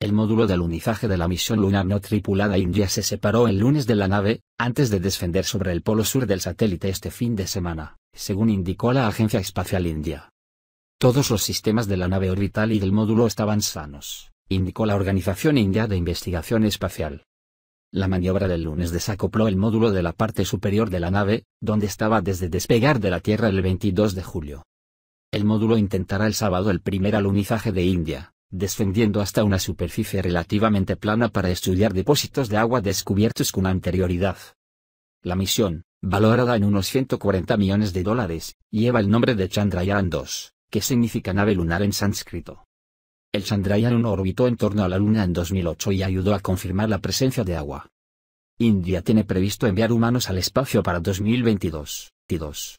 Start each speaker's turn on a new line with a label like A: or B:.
A: El módulo de alunizaje de la misión lunar no tripulada India se separó el lunes de la nave, antes de descender sobre el polo sur del satélite este fin de semana, según indicó la Agencia Espacial India. Todos los sistemas de la nave orbital y del módulo estaban sanos, indicó la Organización India de Investigación Espacial. La maniobra del lunes desacopló el módulo de la parte superior de la nave, donde estaba desde despegar de la Tierra el 22 de julio. El módulo intentará el sábado el primer alunizaje de India, descendiendo hasta una superficie relativamente plana para estudiar depósitos de agua descubiertos con anterioridad. La misión, valorada en unos 140 millones de dólares, lleva el nombre de Chandrayaan-2, que significa nave lunar en sánscrito. El Chandrayaan-1 orbitó en torno a la Luna en 2008 y ayudó a confirmar la presencia de agua. India tiene previsto enviar humanos al espacio para 2022.